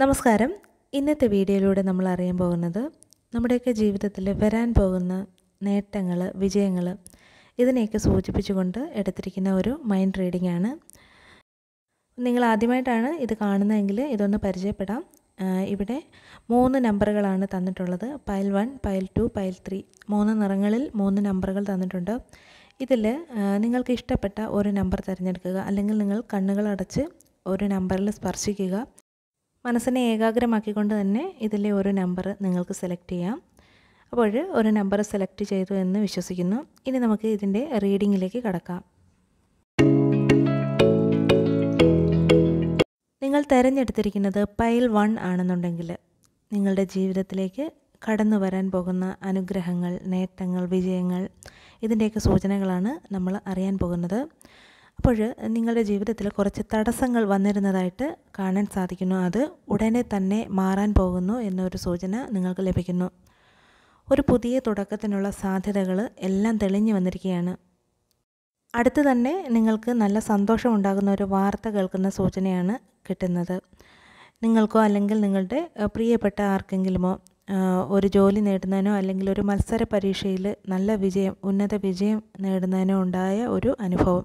നമസ്കാരം ഇന്നത്തെ വീഡിയോയിലൂടെ നമ്മൾ അറിയാൻ പോകുന്നത് നമ്മുടെയൊക്കെ ജീവിതത്തിൽ വരാൻ പോകുന്ന നേട്ടങ്ങൾ വിജയങ്ങൾ ഇതിനെയൊക്കെ സൂചിപ്പിച്ചുകൊണ്ട് എടുത്തിരിക്കുന്ന ഒരു മൈൻഡ് റീഡിംഗ് ആണ് നിങ്ങൾ ആദ്യമായിട്ടാണ് ഇത് കാണുന്നതെങ്കിൽ ഇതൊന്ന് പരിചയപ്പെടാം ഇവിടെ മൂന്ന് നമ്പറുകളാണ് തന്നിട്ടുള്ളത് pile one pile two pile three മൂന്ന് നിറങ്ങളിൽ മൂന്ന് നമ്പറുകൾ തന്നിട്ടുണ്ട് ഇതിൽ നിങ്ങൾക്ക് ഇഷ്ടപ്പെട്ട ഒരു നമ്പർ തിരഞ്ഞെടുക്കുക അല്ലെങ്കിൽ നിങ്ങൾ കണ്ണുകളടച്ച് ഒരു നമ്പറിൽ സ്പർശിക്കുക മനസ്സിനെ ഏകാഗ്രമാക്കിക്കൊണ്ട് തന്നെ ഇതിലെ ഒരു നമ്പർ നിങ്ങൾക്ക് സെലക്ട് ചെയ്യാം അപ്പോൾ ഒരു നമ്പർ സെലക്ട് ചെയ്തു എന്ന് വിശ്വസിക്കുന്നു ഇനി നമുക്ക് ഇതിൻ്റെ റീഡിങ്ങിലേക്ക് കടക്കാം നിങ്ങൾ തിരഞ്ഞെടുത്തിരിക്കുന്നത് പൈൽ വൺ ആണെന്നുണ്ടെങ്കിൽ നിങ്ങളുടെ ജീവിതത്തിലേക്ക് കടന്നു വരാൻ പോകുന്ന അനുഗ്രഹങ്ങൾ നേട്ടങ്ങൾ വിജയങ്ങൾ ഇതിൻ്റെയൊക്കെ സൂചനകളാണ് നമ്മൾ അറിയാൻ പോകുന്നത് അപ്പോൾ നിങ്ങളുടെ ജീവിതത്തിൽ കുറച്ച് തടസ്സങ്ങൾ വന്നിരുന്നതായിട്ട് കാണാൻ സാധിക്കുന്നു അത് ഉടനെ തന്നെ മാറാൻ പോകുന്നു എന്നൊരു സൂചന നിങ്ങൾക്ക് ലഭിക്കുന്നു ഒരു പുതിയ തുടക്കത്തിനുള്ള സാധ്യതകൾ എല്ലാം തെളിഞ്ഞു വന്നിരിക്കുകയാണ് അടുത്ത് തന്നെ നിങ്ങൾക്ക് നല്ല സന്തോഷമുണ്ടാകുന്ന ഒരു വാർത്ത കേൾക്കുന്ന സൂചനയാണ് കിട്ടുന്നത് നിങ്ങൾക്കോ അല്ലെങ്കിൽ നിങ്ങളുടെ പ്രിയപ്പെട്ട ആർക്കെങ്കിലുമോ ഒരു ജോലി നേടുന്നതിനോ അല്ലെങ്കിൽ ഒരു മത്സര പരീക്ഷയിൽ നല്ല വിജയം ഉന്നത വിജയം നേടുന്നതിനോ ഉണ്ടായ ഒരു അനുഭവം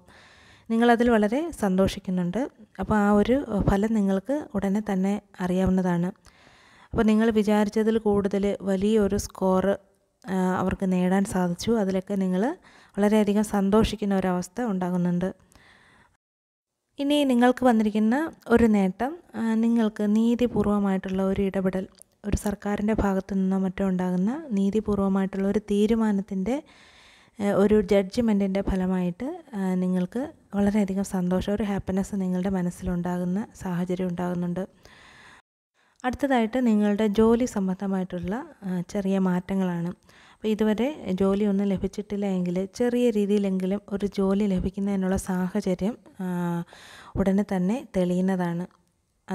നിങ്ങളതിൽ വളരെ സന്തോഷിക്കുന്നുണ്ട് അപ്പോൾ ആ ഒരു ഫലം നിങ്ങൾക്ക് ഉടനെ തന്നെ അറിയാവുന്നതാണ് അപ്പോൾ നിങ്ങൾ വിചാരിച്ചതിൽ കൂടുതൽ വലിയൊരു സ്കോർ അവർക്ക് നേടാൻ സാധിച്ചു അതിലൊക്കെ നിങ്ങൾ വളരെയധികം സന്തോഷിക്കുന്ന ഒരവസ്ഥ ഉണ്ടാകുന്നുണ്ട് ഇനി നിങ്ങൾക്ക് വന്നിരിക്കുന്ന ഒരു നേട്ടം നിങ്ങൾക്ക് നീതിപൂർവമായിട്ടുള്ള ഒരു ഇടപെടൽ ഒരു സർക്കാരിൻ്റെ ഭാഗത്തു നിന്നോ മറ്റോ ഉണ്ടാകുന്ന നീതിപൂർവമായിട്ടുള്ള ഒരു തീരുമാനത്തിൻ്റെ ഒരു ജഡ്ജ്മെൻറ്റിൻ്റെ ഫലമായിട്ട് നിങ്ങൾക്ക് വളരെയധികം സന്തോഷം ഒരു ഹാപ്പിനെസ് നിങ്ങളുടെ മനസ്സിലുണ്ടാകുന്ന സാഹചര്യം ഉണ്ടാകുന്നുണ്ട് അടുത്തതായിട്ട് നിങ്ങളുടെ ജോലി സംബന്ധമായിട്ടുള്ള ചെറിയ മാറ്റങ്ങളാണ് അപ്പോൾ ഇതുവരെ ജോലിയൊന്നും ലഭിച്ചിട്ടില്ല എങ്കിൽ ചെറിയ രീതിയിലെങ്കിലും ഒരു ജോലി ലഭിക്കുന്നതിനുള്ള സാഹചര്യം ഉടനെ തന്നെ തെളിയുന്നതാണ്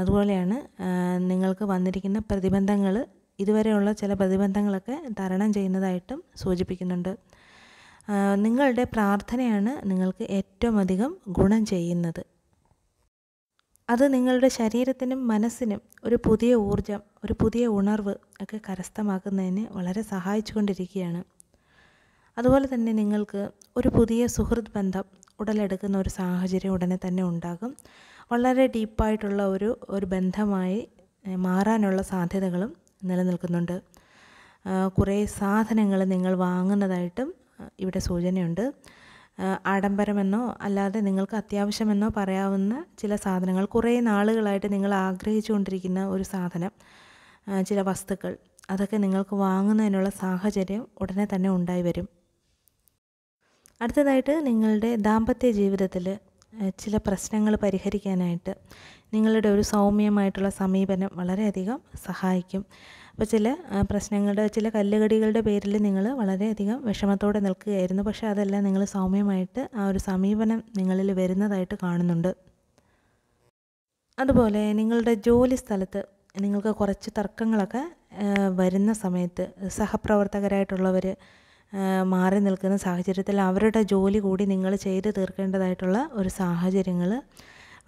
അതുപോലെയാണ് നിങ്ങൾക്ക് വന്നിരിക്കുന്ന പ്രതിബന്ധങ്ങൾ ഇതുവരെയുള്ള ചില പ്രതിബന്ധങ്ങളൊക്കെ തരണം ചെയ്യുന്നതായിട്ടും സൂചിപ്പിക്കുന്നുണ്ട് നിങ്ങളുടെ പ്രാർത്ഥനയാണ് നിങ്ങൾക്ക് ഏറ്റവും അധികം ഗുണം ചെയ്യുന്നത് അത് നിങ്ങളുടെ ശരീരത്തിനും മനസ്സിനും ഒരു പുതിയ ഊർജം ഒരു പുതിയ ഉണർവ് ഒക്കെ കരസ്ഥമാക്കുന്നതിന് വളരെ സഹായിച്ചുകൊണ്ടിരിക്കുകയാണ് അതുപോലെ തന്നെ നിങ്ങൾക്ക് ഒരു പുതിയ സുഹൃത് ബന്ധം ഉടലെടുക്കുന്ന ഒരു സാഹചര്യം ഉടനെ തന്നെ ഉണ്ടാകും വളരെ ഡീപ്പായിട്ടുള്ള ഒരു ഒരു ബന്ധമായി മാറാനുള്ള സാധ്യതകളും നിലനിൽക്കുന്നുണ്ട് കുറേ സാധനങ്ങൾ നിങ്ങൾ വാങ്ങുന്നതായിട്ടും ഇവിടെ സൂചനയുണ്ട് ആഡംബരമെന്നോ അല്ലാതെ നിങ്ങൾക്ക് അത്യാവശ്യമെന്നോ പറയാവുന്ന ചില സാധനങ്ങൾ കുറേ നാളുകളായിട്ട് നിങ്ങൾ ആഗ്രഹിച്ചുകൊണ്ടിരിക്കുന്ന ഒരു സാധനം ചില വസ്തുക്കൾ അതൊക്കെ നിങ്ങൾക്ക് വാങ്ങുന്നതിനുള്ള സാഹചര്യം ഉടനെ തന്നെ ഉണ്ടായി വരും അടുത്തതായിട്ട് നിങ്ങളുടെ ദാമ്പത്യ ജീവിതത്തിൽ ചില പ്രശ്നങ്ങൾ പരിഹരിക്കാനായിട്ട് നിങ്ങളുടെ ഒരു സൗമ്യമായിട്ടുള്ള സമീപനം വളരെയധികം സഹായിക്കും അപ്പോൾ ചില പ്രശ്നങ്ങളുടെ ചില കല്ലുകടികളുടെ പേരിൽ നിങ്ങൾ വളരെയധികം വിഷമത്തോടെ നിൽക്കുകയായിരുന്നു പക്ഷേ അതെല്ലാം നിങ്ങൾ സൗമ്യമായിട്ട് ആ ഒരു സമീപനം നിങ്ങളിൽ വരുന്നതായിട്ട് കാണുന്നുണ്ട് അതുപോലെ നിങ്ങളുടെ ജോലി സ്ഥലത്ത് നിങ്ങൾക്ക് കുറച്ച് തർക്കങ്ങളൊക്കെ വരുന്ന സമയത്ത് സഹപ്രവർത്തകരായിട്ടുള്ളവർ മാറി നിൽക്കുന്ന സാഹചര്യത്തിൽ അവരുടെ ജോലി കൂടി നിങ്ങൾ ചെയ്ത് തീർക്കേണ്ടതായിട്ടുള്ള ഒരു സാഹചര്യങ്ങൾ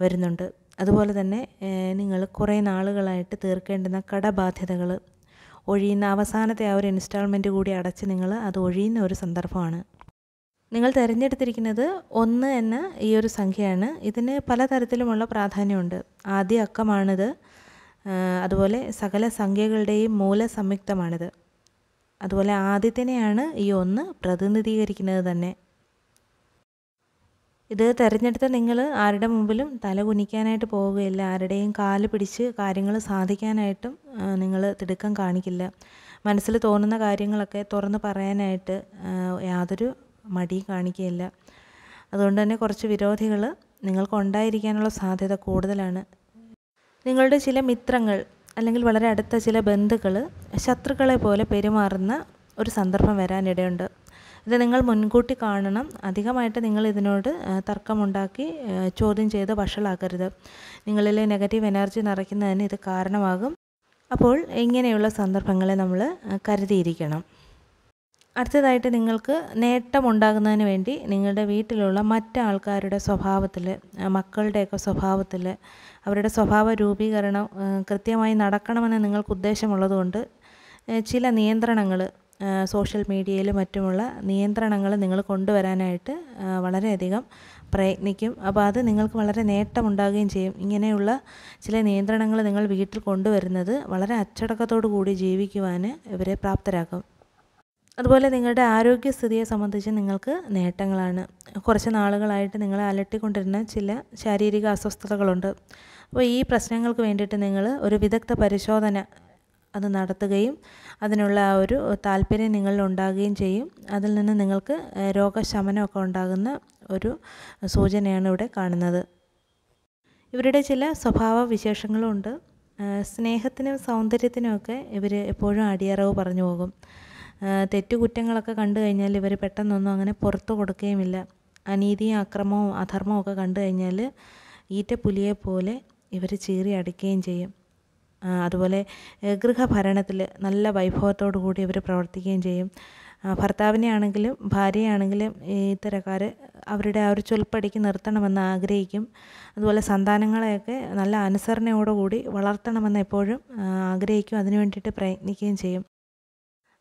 വരുന്നുണ്ട് അതുപോലെ തന്നെ നിങ്ങൾ കുറേ നാളുകളായിട്ട് തീർക്കേണ്ടുന്ന കടബാധ്യതകൾ ഒഴിയുന്ന അവസാനത്തെ ആ ഒരു ഇൻസ്റ്റാൾമെൻറ്റ് കൂടി അടച്ച് നിങ്ങൾ അത് ഒഴിയുന്ന ഒരു സന്ദർഭമാണ് നിങ്ങൾ തിരഞ്ഞെടുത്തിരിക്കുന്നത് ഒന്ന് എന്ന ഈ ഒരു സംഖ്യയാണ് ഇതിന് പലതരത്തിലുമുള്ള പ്രാധാന്യമുണ്ട് ആദ്യ അക്കമാണിത് അതുപോലെ സകല സംഖ്യകളുടെയും മൂല സംയുക്തമാണിത് അതുപോലെ ആദ്യത്തിനെയാണ് ഈ ഒന്ന് പ്രതിനിധീകരിക്കുന്നത് തന്നെ ഇത് തിരഞ്ഞെടുത്ത നിങ്ങൾ ആരുടെ മുമ്പിലും തല കുനിക്കാനായിട്ട് പോവുകയില്ല ആരുടെയും കാല് പിടിച്ച് കാര്യങ്ങൾ സാധിക്കാനായിട്ടും നിങ്ങൾ തിടുക്കം കാണിക്കില്ല മനസ്സിൽ തോന്നുന്ന കാര്യങ്ങളൊക്കെ തുറന്ന് പറയാനായിട്ട് യാതൊരു മടിയും കാണിക്കുകയില്ല അതുകൊണ്ട് തന്നെ കുറച്ച് വിരോധികൾ നിങ്ങൾക്ക് ഉണ്ടായിരിക്കാനുള്ള സാധ്യത കൂടുതലാണ് നിങ്ങളുടെ ചില മിത്രങ്ങൾ അല്ലെങ്കിൽ വളരെ അടുത്ത ചില ബന്ധുക്കൾ ശത്രുക്കളെ പോലെ പെരുമാറുന്ന ഒരു സന്ദർഭം വരാനിടയുണ്ട് ഇത് നിങ്ങൾ മുൻകൂട്ടി കാണണം അധികമായിട്ട് നിങ്ങൾ ഇതിനോട് തർക്കമുണ്ടാക്കി ചോദ്യം ചെയ്ത് വഷളാക്കരുത് നിങ്ങളിലെ നെഗറ്റീവ് എനർജി നിറയ്ക്കുന്നതിന് ഇത് കാരണമാകും അപ്പോൾ ഇങ്ങനെയുള്ള സന്ദർഭങ്ങളെ നമ്മൾ കരുതിയിരിക്കണം അടുത്തതായിട്ട് നിങ്ങൾക്ക് നേട്ടമുണ്ടാകുന്നതിന് വേണ്ടി നിങ്ങളുടെ വീട്ടിലുള്ള മറ്റ് ആൾക്കാരുടെ സ്വഭാവത്തിൽ മക്കളുടെയൊക്കെ സ്വഭാവത്തിൽ അവരുടെ സ്വഭാവ രൂപീകരണം കൃത്യമായി നടക്കണമെന്ന് നിങ്ങൾക്ക് ഉദ്ദേശമുള്ളതുകൊണ്ട് ചില നിയന്ത്രണങ്ങൾ സോഷ്യൽ മീഡിയയിലും മറ്റുമുള്ള നിയന്ത്രണങ്ങൾ നിങ്ങൾ കൊണ്ടുവരാനായിട്ട് വളരെയധികം പ്രയത്നിക്കും അപ്പോൾ അത് നിങ്ങൾക്ക് വളരെ നേട്ടമുണ്ടാകുകയും ചെയ്യും ഇങ്ങനെയുള്ള ചില നിയന്ത്രണങ്ങൾ നിങ്ങൾ വീട്ടിൽ കൊണ്ടുവരുന്നത് വളരെ അച്ചടക്കത്തോടു കൂടി ജീവിക്കുവാൻ ഇവരെ പ്രാപ്തരാക്കും അതുപോലെ നിങ്ങളുടെ ആരോഗ്യസ്ഥിതിയെ സംബന്ധിച്ച് നിങ്ങൾക്ക് നേട്ടങ്ങളാണ് കുറച്ച് നാളുകളായിട്ട് നിങ്ങളെ അലട്ടിക്കൊണ്ടിരുന്ന ചില ശാരീരിക അസ്വസ്ഥതകളുണ്ട് അപ്പോൾ ഈ പ്രശ്നങ്ങൾക്ക് വേണ്ടിയിട്ട് നിങ്ങൾ ഒരു വിദഗ്ധ പരിശോധന അത് നടത്തുകയും അതിനുള്ള ആ ഒരു താല്പര്യം നിങ്ങളിൽ ഉണ്ടാകുകയും ചെയ്യും അതിൽ നിന്ന് നിങ്ങൾക്ക് രോഗശമനമൊക്കെ ഉണ്ടാകുന്ന ഒരു സൂചനയാണ് ഇവിടെ കാണുന്നത് ഇവരുടെ ചില സ്വഭാവ വിശേഷങ്ങളുണ്ട് സ്നേഹത്തിനും സൗന്ദര്യത്തിനുമൊക്കെ ഇവർ എപ്പോഴും അടിയറവ് പറഞ്ഞു പോകും തെറ്റുകുറ്റങ്ങളൊക്കെ കണ്ടു കഴിഞ്ഞാൽ ഇവർ പെട്ടെന്നൊന്നും അങ്ങനെ പുറത്തു കൊടുക്കുകയുമില്ല അനീതിയും അക്രമവും അധർമ്മവും ഒക്കെ കണ്ടു കഴിഞ്ഞാൽ ഈറ്റ പോലെ ഇവർ ചീറി അടിക്കുകയും ചെയ്യും അതുപോലെ ഗൃഹഭരണത്തിൽ നല്ല വൈഭവത്തോടു കൂടി അവർ പ്രവർത്തിക്കുകയും ചെയ്യും ഭർത്താവിനെ ആണെങ്കിലും ഭാര്യയാണെങ്കിലും ഇത്തരക്കാർ അവരുടെ ആ ഒരു ചൊൽപ്പടിക്ക് നിർത്തണമെന്ന് ആഗ്രഹിക്കും അതുപോലെ സന്താനങ്ങളെയൊക്കെ നല്ല അനുസരണയോടുകൂടി വളർത്തണമെന്ന് എപ്പോഴും ആഗ്രഹിക്കും അതിനു വേണ്ടിയിട്ട് പ്രയത്നിക്കുകയും ചെയ്യും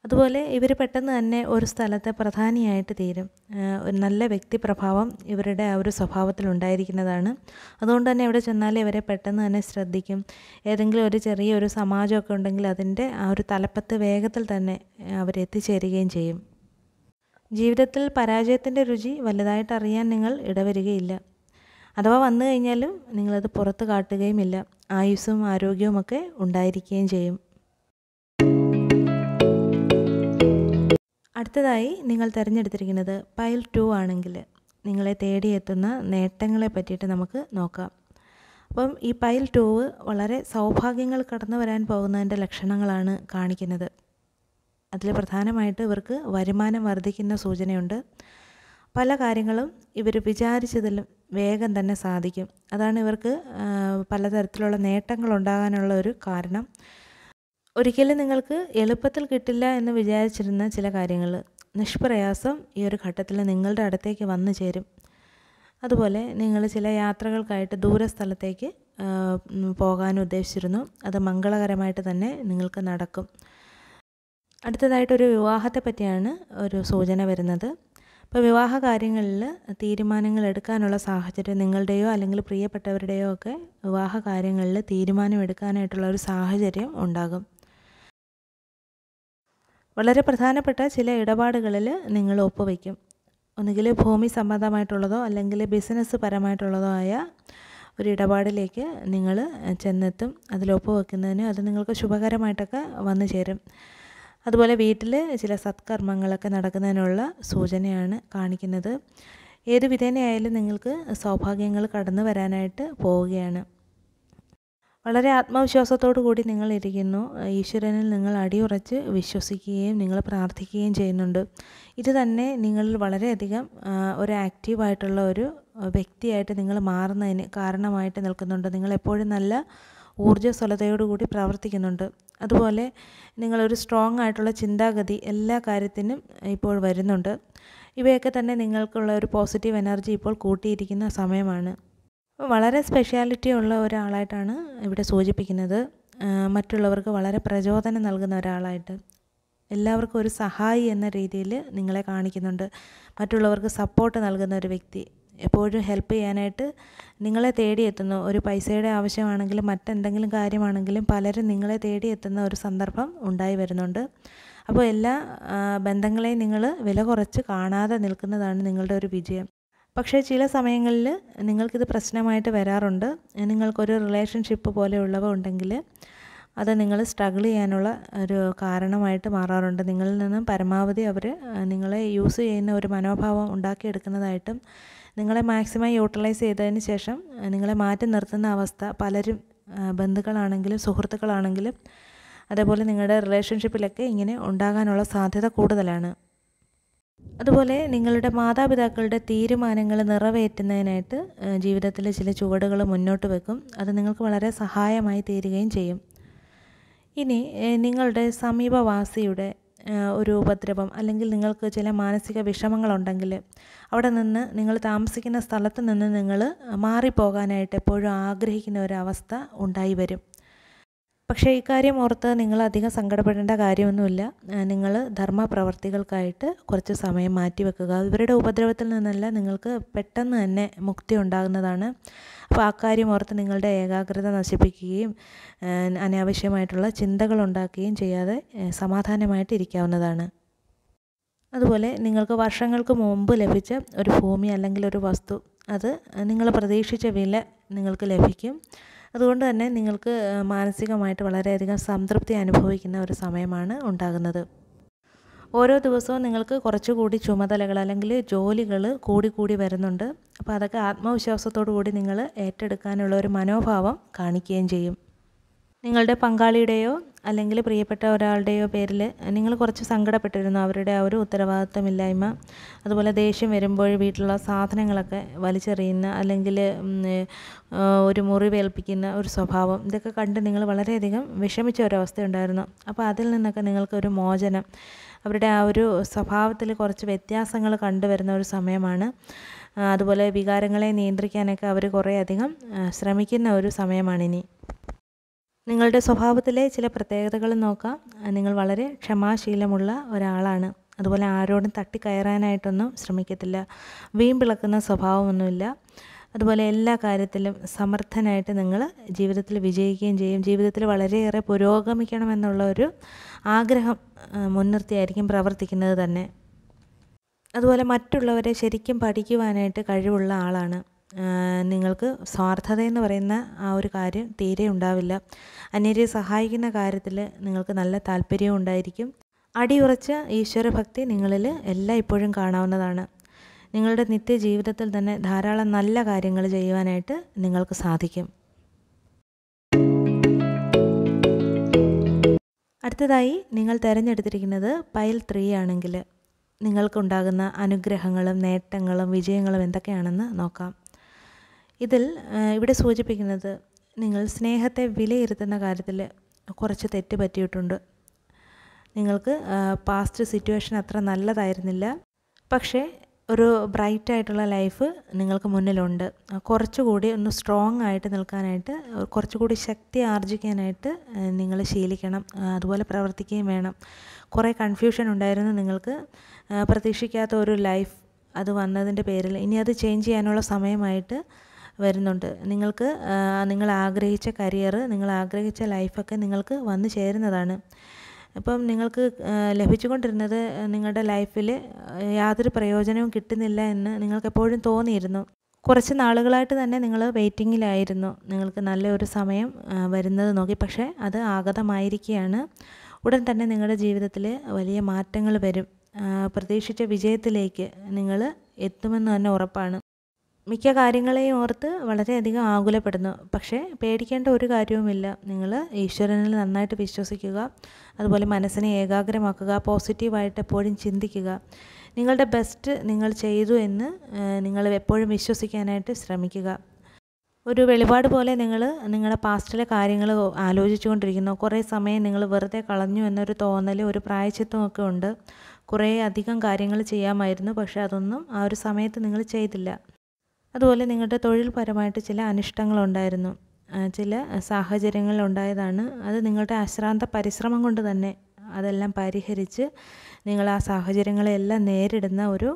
അതുപോലെ ഇവർ പെട്ടെന്ന് തന്നെ ഒരു സ്ഥലത്തെ പ്രധാനിയായിട്ട് തീരും ഒരു നല്ല വ്യക്തിപ്രഭാവം ഇവരുടെ ആ ഒരു സ്വഭാവത്തിൽ ഉണ്ടായിരിക്കുന്നതാണ് അതുകൊണ്ട് തന്നെ എവിടെ ചെന്നാലും ഇവരെ പെട്ടെന്ന് തന്നെ ശ്രദ്ധിക്കും ഏതെങ്കിലും ഒരു ചെറിയൊരു സമാജമൊക്കെ ഉണ്ടെങ്കിൽ അതിൻ്റെ ആ ഒരു തലപ്പത്ത് വേഗത്തിൽ തന്നെ അവരെത്തിച്ചേരുകയും ചെയ്യും ജീവിതത്തിൽ പരാജയത്തിൻ്റെ രുചി വലുതായിട്ട് അറിയാൻ നിങ്ങൾ ഇടവരികയില്ല അഥവാ വന്നു കഴിഞ്ഞാലും നിങ്ങളത് പുറത്ത് കാട്ടുകയുമില്ല ആയുസ്സും ആരോഗ്യവുമൊക്കെ ഉണ്ടായിരിക്കുകയും ചെയ്യും അടുത്തതായി നിങ്ങൾ തിരഞ്ഞെടുത്തിരിക്കുന്നത് പൈൽ ടു ആണെങ്കിൽ നിങ്ങളെ തേടിയെത്തുന്ന നേട്ടങ്ങളെ പറ്റിയിട്ട് നമുക്ക് നോക്കാം അപ്പം ഈ പൈൽ ടൂവ് വളരെ സൗഭാഗ്യങ്ങൾ കടന്നു വരാൻ പോകുന്നതിൻ്റെ ലക്ഷണങ്ങളാണ് കാണിക്കുന്നത് അതിൽ പ്രധാനമായിട്ട് ഇവർക്ക് വരുമാനം വർദ്ധിക്കുന്ന സൂചനയുണ്ട് പല കാര്യങ്ങളും ഇവർ വിചാരിച്ചതിലും വേഗം തന്നെ സാധിക്കും അതാണ് ഇവർക്ക് പലതരത്തിലുള്ള നേട്ടങ്ങൾ ഉണ്ടാകാനുള്ള ഒരു കാരണം ഒരിക്കലും നിങ്ങൾക്ക് എളുപ്പത്തിൽ കിട്ടില്ല എന്ന് വിചാരിച്ചിരുന്ന ചില കാര്യങ്ങൾ നിഷ്പ്രയാസം ഈ ഒരു ഘട്ടത്തിൽ നിങ്ങളുടെ അടുത്തേക്ക് വന്നു ചേരും അതുപോലെ നിങ്ങൾ ചില യാത്രകൾക്കായിട്ട് ദൂര സ്ഥലത്തേക്ക് പോകാൻ ഉദ്ദേശിച്ചിരുന്നു അത് മംഗളകരമായിട്ട് തന്നെ നിങ്ങൾക്ക് നടക്കും അടുത്തതായിട്ടൊരു വിവാഹത്തെ പറ്റിയാണ് ഒരു സൂചന വരുന്നത് ഇപ്പോൾ വിവാഹ കാര്യങ്ങളിൽ തീരുമാനങ്ങൾ എടുക്കാനുള്ള സാഹചര്യം നിങ്ങളുടെയോ അല്ലെങ്കിൽ പ്രിയപ്പെട്ടവരുടെയോ ഒക്കെ വിവാഹ കാര്യങ്ങളിൽ തീരുമാനം എടുക്കാനായിട്ടുള്ള ഒരു സാഹചര്യം ഉണ്ടാകും വളരെ പ്രധാനപ്പെട്ട ചില ഇടപാടുകളിൽ നിങ്ങൾ ഒപ്പുവയ്ക്കും ഒന്നുകിൽ ഭൂമി സംബന്ധമായിട്ടുള്ളതോ അല്ലെങ്കിൽ ബിസിനസ് പരമായിട്ടുള്ളതോ ആയ ഒരു ഇടപാടിലേക്ക് നിങ്ങൾ ചെന്നെത്തും അതിൽ ഒപ്പുവെക്കുന്നതിന് അത് നിങ്ങൾക്ക് ശുഭകരമായിട്ടൊക്കെ വന്നു ചേരും അതുപോലെ വീട്ടിൽ ചില സത്കർമ്മങ്ങളൊക്കെ നടക്കുന്നതിനുള്ള സൂചനയാണ് കാണിക്കുന്നത് ഏത് വിധേനയായാലും നിങ്ങൾക്ക് സൗഭാഗ്യങ്ങൾ കടന്നു വരാനായിട്ട് പോവുകയാണ് വളരെ ആത്മവിശ്വാസത്തോടു കൂടി ഇരിക്കുന്നു ഈശ്വരനിൽ നിങ്ങൾ അടിയുറച്ച് വിശ്വസിക്കുകയും നിങ്ങൾ പ്രാർത്ഥിക്കുകയും ചെയ്യുന്നുണ്ട് ഇത് തന്നെ നിങ്ങളിൽ വളരെയധികം ഒരു ആക്റ്റീവായിട്ടുള്ള ഒരു വ്യക്തിയായിട്ട് നിങ്ങൾ മാറുന്നതിന് കാരണമായിട്ട് നിൽക്കുന്നുണ്ട് നിങ്ങളെപ്പോഴും നല്ല ഊർജ്ജസ്വലതയോടുകൂടി പ്രവർത്തിക്കുന്നുണ്ട് അതുപോലെ നിങ്ങളൊരു സ്ട്രോങ് ആയിട്ടുള്ള ചിന്താഗതി എല്ലാ കാര്യത്തിനും ഇപ്പോൾ വരുന്നുണ്ട് ഇവയൊക്കെ തന്നെ നിങ്ങൾക്കുള്ള ഒരു പോസിറ്റീവ് എനർജി ഇപ്പോൾ കൂട്ടിയിരിക്കുന്ന സമയമാണ് വളരെ സ്പെഷ്യാലിറ്റി ഉള്ള ഒരാളായിട്ടാണ് ഇവിടെ സൂചിപ്പിക്കുന്നത് മറ്റുള്ളവർക്ക് വളരെ പ്രചോദനം നൽകുന്ന ഒരാളായിട്ട് എല്ലാവർക്കും ഒരു സഹായി എന്ന രീതിയിൽ നിങ്ങളെ കാണിക്കുന്നുണ്ട് മറ്റുള്ളവർക്ക് സപ്പോർട്ട് നൽകുന്ന ഒരു വ്യക്തി എപ്പോഴും ഹെൽപ്പ് ചെയ്യാനായിട്ട് നിങ്ങളെ തേടിയെത്തുന്നു ഒരു പൈസയുടെ ആവശ്യമാണെങ്കിലും മറ്റെന്തെങ്കിലും കാര്യമാണെങ്കിലും പലരും നിങ്ങളെ തേടിയെത്തുന്ന ഒരു സന്ദർഭം ഉണ്ടായി വരുന്നുണ്ട് അപ്പോൾ എല്ലാ ബന്ധങ്ങളെയും നിങ്ങൾ വില കുറച്ച് കാണാതെ നിൽക്കുന്നതാണ് നിങ്ങളുടെ ഒരു വിജയം പക്ഷേ ചില സമയങ്ങളിൽ നിങ്ങൾക്കിത് പ്രശ്നമായിട്ട് വരാറുണ്ട് നിങ്ങൾക്കൊരു റിലേഷൻഷിപ്പ് പോലെയുള്ളവ ഉണ്ടെങ്കിൽ അത് നിങ്ങൾ സ്ട്രഗിൾ ചെയ്യാനുള്ള ഒരു കാരണമായിട്ട് മാറാറുണ്ട് നിങ്ങളിൽ നിന്നും പരമാവധി അവർ നിങ്ങളെ യൂസ് ചെയ്യുന്ന ഒരു മനോഭാവം ഉണ്ടാക്കിയെടുക്കുന്നതായിട്ടും നിങ്ങളെ മാക്സിമം യൂട്ടിലൈസ് ചെയ്തതിന് ശേഷം നിങ്ങളെ മാറ്റി നിർത്തുന്ന അവസ്ഥ പലരും ബന്ധുക്കളാണെങ്കിലും സുഹൃത്തുക്കളാണെങ്കിലും അതേപോലെ നിങ്ങളുടെ റിലേഷൻഷിപ്പിലൊക്കെ ഇങ്ങനെ ഉണ്ടാകാനുള്ള സാധ്യത കൂടുതലാണ് അതുപോലെ നിങ്ങളുടെ മാതാപിതാക്കളുടെ തീരുമാനങ്ങൾ നിറവേറ്റുന്നതിനായിട്ട് ജീവിതത്തിലെ ചില ചുവടുകൾ മുന്നോട്ട് വെക്കും അത് നിങ്ങൾക്ക് വളരെ സഹായമായി തീരുകയും ചെയ്യും ഇനി നിങ്ങളുടെ സമീപവാസിയുടെ ഒരു ഉപദ്രവം അല്ലെങ്കിൽ നിങ്ങൾക്ക് ചില മാനസിക വിഷമങ്ങളുണ്ടെങ്കിൽ അവിടെ നിന്ന് നിങ്ങൾ താമസിക്കുന്ന സ്ഥലത്ത് നിന്ന് നിങ്ങൾ മാറിപ്പോകാനായിട്ട് എപ്പോഴും ആഗ്രഹിക്കുന്ന ഒരവസ്ഥ ഉണ്ടായി വരും പക്ഷേ ഇക്കാര്യം ഓർത്ത് നിങ്ങൾ അധികം സങ്കടപ്പെടേണ്ട കാര്യമൊന്നുമില്ല നിങ്ങൾ ധർമ്മ പ്രവർത്തികൾക്കായിട്ട് കുറച്ച് സമയം മാറ്റി വെക്കുക ഇവരുടെ ഉപദ്രവത്തിൽ നിന്നല്ല നിങ്ങൾക്ക് പെട്ടെന്ന് തന്നെ മുക്തി ഉണ്ടാകുന്നതാണ് അപ്പോൾ ആ കാര്യം ഓർത്ത് നിങ്ങളുടെ ഏകാഗ്രത നശിപ്പിക്കുകയും അനാവശ്യമായിട്ടുള്ള ചിന്തകൾ ഉണ്ടാക്കുകയും ചെയ്യാതെ സമാധാനമായിട്ട് ഇരിക്കാവുന്നതാണ് അതുപോലെ നിങ്ങൾക്ക് വർഷങ്ങൾക്ക് മുമ്പ് ലഭിച്ച ഒരു ഭൂമി അല്ലെങ്കിൽ ഒരു വസ്തു അത് നിങ്ങൾ പ്രതീക്ഷിച്ച വില നിങ്ങൾക്ക് ലഭിക്കും അതുകൊണ്ട് തന്നെ നിങ്ങൾക്ക് മാനസികമായിട്ട് വളരെയധികം സംതൃപ്തി അനുഭവിക്കുന്ന ഒരു സമയമാണ് ഉണ്ടാകുന്നത് ഓരോ ദിവസവും നിങ്ങൾക്ക് കുറച്ചുകൂടി ചുമതലകൾ അല്ലെങ്കിൽ ജോലികൾ കൂടി കൂടി വരുന്നുണ്ട് അപ്പോൾ അതൊക്കെ ആത്മവിശ്വാസത്തോടു കൂടി നിങ്ങൾ ഏറ്റെടുക്കാനുള്ള ഒരു മനോഭാവം കാണിക്കുകയും ചെയ്യും നിങ്ങളുടെ പങ്കാളിയുടെയോ അല്ലെങ്കിൽ പ്രിയപ്പെട്ട ഒരാളുടെയോ പേരിൽ നിങ്ങൾ കുറച്ച് സങ്കടപ്പെട്ടിരുന്നു അവരുടെ ആ ഒരു ഉത്തരവാദിത്വമില്ലായ്മ അതുപോലെ ദേഷ്യം വരുമ്പോൾ വീട്ടിലുള്ള സാധനങ്ങളൊക്കെ വലിച്ചെറിയുന്ന അല്ലെങ്കിൽ ഒരു മുറിവേൽപ്പിക്കുന്ന ഒരു സ്വഭാവം ഇതൊക്കെ കണ്ട് നിങ്ങൾ വളരെയധികം വിഷമിച്ച ഒരവസ്ഥയുണ്ടായിരുന്നു അപ്പോൾ അതിൽ നിന്നൊക്കെ നിങ്ങൾക്ക് ഒരു മോചനം അവരുടെ ആ ഒരു സ്വഭാവത്തിൽ കുറച്ച് വ്യത്യാസങ്ങൾ കണ്ടുവരുന്ന ഒരു സമയമാണ് അതുപോലെ വികാരങ്ങളെ നിയന്ത്രിക്കാനൊക്കെ അവർ കുറേയധികം ശ്രമിക്കുന്ന ഒരു സമയമാണിനി നിങ്ങളുടെ സ്വഭാവത്തിലെ ചില പ്രത്യേകതകൾ നോക്കാം നിങ്ങൾ വളരെ ക്ഷമാശീലമുള്ള ഒരാളാണ് അതുപോലെ ആരോടും തട്ടിക്കയറാനായിട്ടൊന്നും ശ്രമിക്കത്തില്ല വീമ്പിളക്കുന്ന സ്വഭാവമൊന്നുമില്ല അതുപോലെ എല്ലാ കാര്യത്തിലും സമർത്ഥനായിട്ട് നിങ്ങൾ ജീവിതത്തിൽ വിജയിക്കുകയും ചെയ്യും ജീവിതത്തിൽ വളരെയേറെ പുരോഗമിക്കണമെന്നുള്ള ഒരു ആഗ്രഹം മുൻനിർത്തിയായിരിക്കും പ്രവർത്തിക്കുന്നത് തന്നെ അതുപോലെ മറ്റുള്ളവരെ ശരിക്കും പഠിക്കുവാനായിട്ട് കഴിവുള്ള ആളാണ് നിങ്ങൾക്ക് സ്വാർത്ഥത എന്ന് പറയുന്ന ആ ഒരു കാര്യം തീരെ ഉണ്ടാവില്ല അന്യരെ സഹായിക്കുന്ന കാര്യത്തിൽ നിങ്ങൾക്ക് നല്ല താല്പര്യവും ഉണ്ടായിരിക്കും അടിയുറച്ച ഈശ്വരഭക്തി നിങ്ങളിൽ എല്ലാം ഇപ്പോഴും കാണാവുന്നതാണ് നിങ്ങളുടെ നിത്യജീവിതത്തിൽ തന്നെ ധാരാളം നല്ല കാര്യങ്ങൾ ചെയ്യുവാനായിട്ട് നിങ്ങൾക്ക് സാധിക്കും അടുത്തതായി നിങ്ങൾ തിരഞ്ഞെടുത്തിരിക്കുന്നത് പൈൽ ത്രീ ആണെങ്കിൽ നിങ്ങൾക്കുണ്ടാകുന്ന അനുഗ്രഹങ്ങളും നേട്ടങ്ങളും വിജയങ്ങളും എന്തൊക്കെയാണെന്ന് നോക്കാം ഇതിൽ ഇവിടെ സൂചിപ്പിക്കുന്നത് നിങ്ങൾ സ്നേഹത്തെ വിലയിരുത്തുന്ന കാര്യത്തിൽ കുറച്ച് തെറ്റ് പറ്റിയിട്ടുണ്ട് നിങ്ങൾക്ക് പാസ്റ്റ് സിറ്റുവേഷൻ അത്ര നല്ലതായിരുന്നില്ല പക്ഷേ ഒരു ബ്രൈറ്റ് ആയിട്ടുള്ള ലൈഫ് നിങ്ങൾക്ക് മുന്നിലുണ്ട് കുറച്ചുകൂടി ഒന്ന് സ്ട്രോങ് ആയിട്ട് നിൽക്കാനായിട്ട് കുറച്ചുകൂടി ശക്തി ആർജിക്കാനായിട്ട് നിങ്ങൾ ശീലിക്കണം അതുപോലെ പ്രവർത്തിക്കുകയും വേണം കുറേ കൺഫ്യൂഷൻ ഉണ്ടായിരുന്നു നിങ്ങൾക്ക് പ്രതീക്ഷിക്കാത്ത ഒരു ലൈഫ് അത് വന്നതിൻ്റെ പേരിൽ ഇനി അത് ചേഞ്ച് ചെയ്യാനുള്ള സമയമായിട്ട് വരുന്നുണ്ട് നിങ്ങൾക്ക് നിങ്ങൾ ആഗ്രഹിച്ച കരിയർ നിങ്ങൾ ആഗ്രഹിച്ച ലൈഫൊക്കെ നിങ്ങൾക്ക് വന്നു ചേരുന്നതാണ് അപ്പം നിങ്ങൾക്ക് ലഭിച്ചുകൊണ്ടിരുന്നത് നിങ്ങളുടെ ലൈഫിൽ യാതൊരു പ്രയോജനവും കിട്ടുന്നില്ല എന്ന് നിങ്ങൾക്ക് എപ്പോഴും തോന്നിയിരുന്നു കുറച്ച് നാളുകളായിട്ട് തന്നെ നിങ്ങൾ വെയിറ്റിങ്ങിലായിരുന്നു നിങ്ങൾക്ക് നല്ലൊരു സമയം വരുന്നത് നോക്കി പക്ഷേ അത് ആഗതമായിരിക്കുകയാണ് ഉടൻ തന്നെ നിങ്ങളുടെ ജീവിതത്തിൽ വലിയ മാറ്റങ്ങൾ വരും പ്രതീക്ഷിച്ച വിജയത്തിലേക്ക് നിങ്ങൾ എത്തുമെന്ന് തന്നെ ഉറപ്പാണ് മിക്ക കാര്യങ്ങളെയും ഓർത്ത് വളരെയധികം ആകുലപ്പെടുന്നു പക്ഷേ പേടിക്കേണ്ട ഒരു കാര്യവുമില്ല നിങ്ങൾ ഈശ്വരനിൽ നന്നായിട്ട് വിശ്വസിക്കുക അതുപോലെ മനസ്സിനെ ഏകാഗ്രമാക്കുക പോസിറ്റീവായിട്ട് എപ്പോഴും ചിന്തിക്കുക നിങ്ങളുടെ ബെസ്റ്റ് നിങ്ങൾ ചെയ്തു എന്ന് നിങ്ങൾ എപ്പോഴും വിശ്വസിക്കാനായിട്ട് ശ്രമിക്കുക ഒരു വെളിപാട് പോലെ നിങ്ങൾ നിങ്ങളുടെ പാസ്റ്റിലെ കാര്യങ്ങൾ ആലോചിച്ചുകൊണ്ടിരിക്കുന്നു കുറേ സമയം നിങ്ങൾ വെറുതെ കളഞ്ഞു എന്നൊരു തോന്നൽ ഒരു പ്രായച്ചിത്തമൊക്കെ ഉണ്ട് കുറേ അധികം കാര്യങ്ങൾ ചെയ്യാമായിരുന്നു പക്ഷേ അതൊന്നും ആ ഒരു സമയത്ത് നിങ്ങൾ ചെയ്തില്ല അതുപോലെ നിങ്ങളുടെ തൊഴിൽപരമായിട്ട് ചില അനിഷ്ടങ്ങളുണ്ടായിരുന്നു ചില സാഹചര്യങ്ങൾ ഉണ്ടായതാണ് അത് നിങ്ങളുടെ അശ്രാന്ത പരിശ്രമം കൊണ്ട് തന്നെ അതെല്ലാം പരിഹരിച്ച് നിങ്ങൾ ആ സാഹചര്യങ്ങളെല്ലാം നേരിടുന്ന ഒരു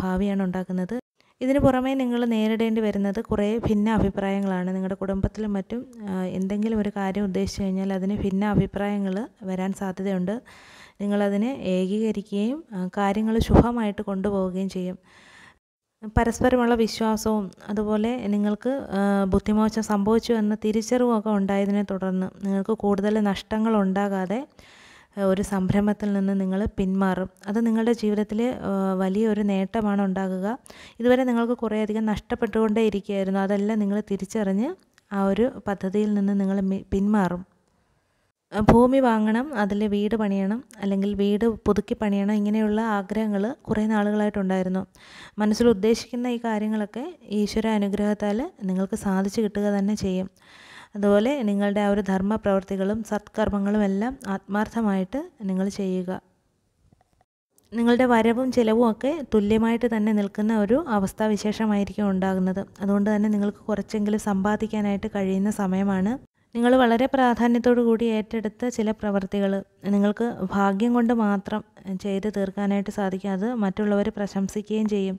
ഭാവിയാണ് ഉണ്ടാക്കുന്നത് ഇതിന് പുറമേ നിങ്ങൾ നേരിടേണ്ടി വരുന്നത് കുറേ ഭിന്ന അഭിപ്രായങ്ങളാണ് നിങ്ങളുടെ കുടുംബത്തിലും മറ്റും എന്തെങ്കിലും ഒരു കാര്യം ഉദ്ദേശിച്ചു കഴിഞ്ഞാൽ അതിന് ഭിന്ന അഭിപ്രായങ്ങൾ വരാൻ സാധ്യതയുണ്ട് നിങ്ങളതിനെ ഏകീകരിക്കുകയും കാര്യങ്ങൾ ശുഭമായിട്ട് കൊണ്ടുപോവുകയും ചെയ്യും പരസ്പരമുള്ള വിശ്വാസവും അതുപോലെ നിങ്ങൾക്ക് ബുദ്ധിമോശം സംഭവിച്ചു എന്ന തിരിച്ചറിവുമൊക്കെ ഉണ്ടായതിനെ തുടർന്ന് നിങ്ങൾക്ക് കൂടുതൽ നഷ്ടങ്ങൾ ഉണ്ടാകാതെ ഒരു സംരംഭത്തിൽ നിന്ന് നിങ്ങൾ പിന്മാറും അത് നിങ്ങളുടെ ജീവിതത്തിൽ വലിയൊരു നേട്ടമാണ് ഉണ്ടാകുക ഇതുവരെ നിങ്ങൾക്ക് കുറേയധികം നഷ്ടപ്പെട്ടുകൊണ്ടേ ഇരിക്കുകയായിരുന്നു അതെല്ലാം നിങ്ങൾ തിരിച്ചറിഞ്ഞ് ആ ഒരു പദ്ധതിയിൽ നിന്ന് നിങ്ങൾ പിന്മാറും ഭൂമി വാങ്ങണം അതിൽ വീട് പണിയണം അല്ലെങ്കിൽ വീട് പുതുക്കി പണിയണം ഇങ്ങനെയുള്ള ആഗ്രഹങ്ങൾ കുറേ നാളുകളായിട്ടുണ്ടായിരുന്നു മനസ്സിൽ ഉദ്ദേശിക്കുന്ന ഈ കാര്യങ്ങളൊക്കെ ഈശ്വര അനുഗ്രഹത്താൽ നിങ്ങൾക്ക് സാധിച്ചു കിട്ടുക തന്നെ ചെയ്യും അതുപോലെ നിങ്ങളുടെ ആ ഒരു ധർമ്മ പ്രവൃത്തികളും സത്കർമ്മങ്ങളും എല്ലാം ആത്മാർത്ഥമായിട്ട് നിങ്ങൾ ചെയ്യുക നിങ്ങളുടെ വരവും ചിലവും ഒക്കെ തുല്യമായിട്ട് തന്നെ നിൽക്കുന്ന ഒരു അവസ്ഥാവിശേഷമായിരിക്കും ഉണ്ടാകുന്നത് അതുകൊണ്ട് തന്നെ നിങ്ങൾക്ക് കുറച്ചെങ്കിലും സമ്പാദിക്കാനായിട്ട് കഴിയുന്ന സമയമാണ് നിങ്ങൾ വളരെ പ്രാധാന്യത്തോടു കൂടി ഏറ്റെടുത്ത ചില പ്രവർത്തികൾ നിങ്ങൾക്ക് ഭാഗ്യം കൊണ്ട് മാത്രം ചെയ്ത് തീർക്കാനായിട്ട് സാധിക്കും അത് മറ്റുള്ളവർ പ്രശംസിക്കുകയും ചെയ്യും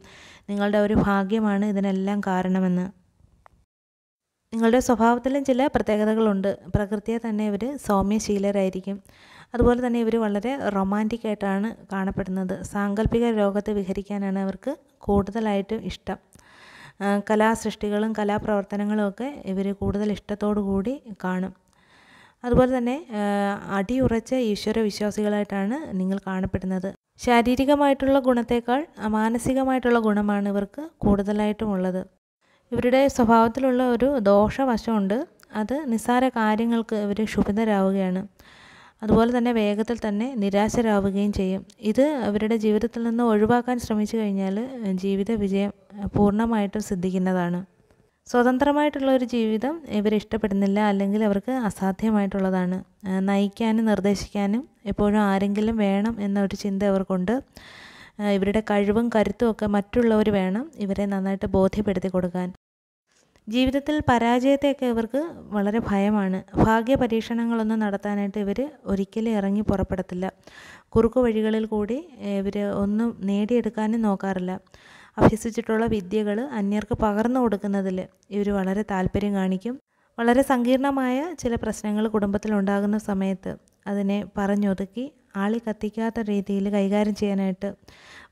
നിങ്ങളുടെ ഒരു ഭാഗ്യമാണ് ഇതിനെല്ലാം കാരണമെന്ന് നിങ്ങളുടെ സ്വഭാവത്തിലും ചില പ്രത്യേകതകളുണ്ട് പ്രകൃതിയെ തന്നെ ഇവർ സൗമ്യശീലരായിരിക്കും അതുപോലെ തന്നെ ഇവർ വളരെ റൊമാൻറ്റിക് ആയിട്ടാണ് കാണപ്പെടുന്നത് സാങ്കല്പിക രോഗത്തെ വിഹരിക്കാനാണ് അവർക്ക് കൂടുതലായിട്ടും ഇഷ്ടം കലാസൃഷ്ടികളും കലാപ്രവർത്തനങ്ങളും ഒക്കെ ഇവർ കൂടുതൽ ഇഷ്ടത്തോടു കൂടി കാണും അതുപോലെ തന്നെ അടിയുറച്ച ഈശ്വര വിശ്വാസികളായിട്ടാണ് നിങ്ങൾ കാണപ്പെടുന്നത് ശാരീരികമായിട്ടുള്ള ഗുണത്തേക്കാൾ മാനസികമായിട്ടുള്ള ഗുണമാണ് ഇവർക്ക് കൂടുതലായിട്ടും ഉള്ളത് ഇവരുടെ സ്വഭാവത്തിലുള്ള ഒരു ദോഷവശമുണ്ട് അത് നിസ്സാര കാര്യങ്ങൾക്ക് ഇവർ ക്ഷുഭിതരാവുകയാണ് അതുപോലെ തന്നെ വേഗത്തിൽ തന്നെ നിരാശരാവുകയും ചെയ്യും ഇത് അവരുടെ ജീവിതത്തിൽ നിന്ന് ഒഴിവാക്കാൻ ശ്രമിച്ചു കഴിഞ്ഞാൽ ജീവിത വിജയം പൂർണ്ണമായിട്ടും സിദ്ധിക്കുന്നതാണ് സ്വതന്ത്രമായിട്ടുള്ള ഒരു ജീവിതം ഇവർ ഇഷ്ടപ്പെടുന്നില്ല അല്ലെങ്കിൽ അവർക്ക് അസാധ്യമായിട്ടുള്ളതാണ് നയിക്കാനും നിർദ്ദേശിക്കാനും എപ്പോഴും ആരെങ്കിലും വേണം എന്ന ഒരു ചിന്ത അവർക്കുണ്ട് ഇവരുടെ കഴിവും കരുത്തും ഒക്കെ മറ്റുള്ളവർ വേണം ഇവരെ നന്നായിട്ട് ബോധ്യപ്പെടുത്തി കൊടുക്കാൻ ജീവിതത്തിൽ പരാജയത്തെയൊക്കെ ഇവർക്ക് വളരെ ഭയമാണ് ഭാഗ്യ പരീക്ഷണങ്ങളൊന്നും നടത്താനായിട്ട് ഇവർ ഒരിക്കലും ഇറങ്ങി പുറപ്പെടത്തില്ല കുറുക്കു വഴികളിൽ കൂടി ഇവർ ഒന്നും നേടിയെടുക്കാനും നോക്കാറില്ല അഭ്യസിച്ചിട്ടുള്ള വിദ്യകൾ അന്യർക്ക് പകർന്നു കൊടുക്കുന്നതിൽ ഇവർ വളരെ താല്പര്യം കാണിക്കും വളരെ സങ്കീർണമായ ചില പ്രശ്നങ്ങൾ കുടുംബത്തിൽ ഉണ്ടാകുന്ന സമയത്ത് അതിനെ പറഞ്ഞൊതുക്കി ആളി കത്തിക്കാത്ത രീതിയിൽ കൈകാര്യം ചെയ്യാനായിട്ട്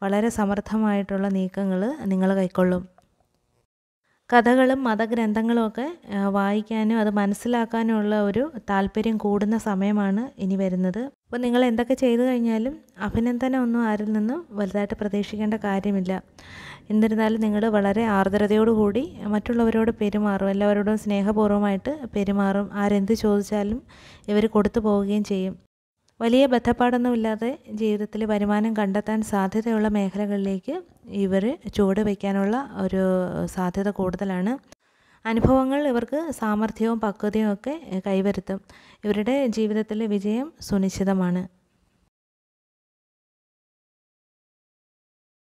വളരെ സമർത്ഥമായിട്ടുള്ള നീക്കങ്ങൾ നിങ്ങൾ കൈക്കൊള്ളും കഥകളും മതഗ്രന്ഥങ്ങളും ഒക്കെ വായിക്കാനും അത് മനസ്സിലാക്കാനുമുള്ള ഒരു താല്പര്യം കൂടുന്ന സമയമാണ് ഇനി വരുന്നത് അപ്പോൾ നിങ്ങൾ എന്തൊക്കെ ചെയ്തു കഴിഞ്ഞാലും അഭിനന്ദനം ഒന്നും ആരിൽ നിന്നും വലുതായിട്ട് പ്രതീക്ഷിക്കേണ്ട കാര്യമില്ല എന്നിരുന്നാലും നിങ്ങൾ വളരെ ആർദ്രതയോടുകൂടി മറ്റുള്ളവരോട് പെരുമാറും എല്ലാവരോടും സ്നേഹപൂർവ്വമായിട്ട് പെരുമാറും ആരെന്ത് ചോദിച്ചാലും ഇവർ കൊടുത്തു പോവുകയും ചെയ്യും വലിയ ബന്ധപ്പാടൊന്നുമില്ലാതെ ജീവിതത്തിൽ വരുമാനം കണ്ടെത്താൻ സാധ്യതയുള്ള മേഖലകളിലേക്ക് ഇവർ ചുവട് വയ്ക്കാനുള്ള ഒരു സാധ്യത കൂടുതലാണ് അനുഭവങ്ങൾ ഇവർക്ക് സാമർഥ്യവും പക്വതയും ഒക്കെ കൈവരുത്തും ഇവരുടെ ജീവിതത്തിലെ വിജയം സുനിശ്ചിതമാണ്